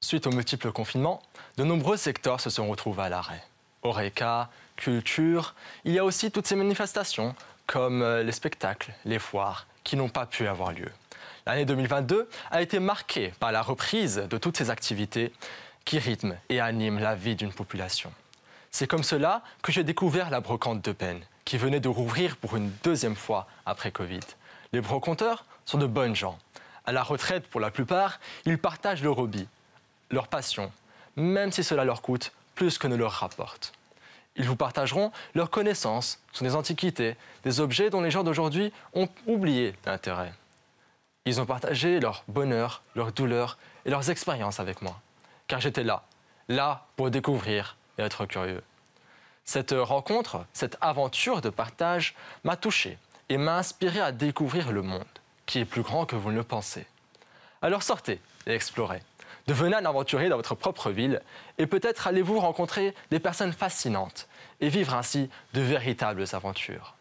Suite aux multiples confinements, de nombreux secteurs se sont retrouvés à l'arrêt. Oreca, culture, il y a aussi toutes ces manifestations comme euh, les spectacles, les foires, qui n'ont pas pu avoir lieu. L'année 2022 a été marquée par la reprise de toutes ces activités qui rythment et animent la vie d'une population. C'est comme cela que j'ai découvert la brocante de peine, qui venait de rouvrir pour une deuxième fois après Covid. Les brocanteurs sont de bonnes gens. À la retraite pour la plupart, ils partagent leur hobby leur passion, même si cela leur coûte plus que ne leur rapporte. Ils vous partageront leurs connaissances sur des antiquités, des objets dont les gens d'aujourd'hui ont oublié l'intérêt. Ils ont partagé leur bonheur, leur douleur et leurs expériences avec moi, car j'étais là, là pour découvrir et être curieux. Cette rencontre, cette aventure de partage m'a touché et m'a inspiré à découvrir le monde, qui est plus grand que vous ne le pensez. Alors sortez et explorez. Devenez un aventurier dans votre propre ville et peut-être allez-vous rencontrer des personnes fascinantes et vivre ainsi de véritables aventures.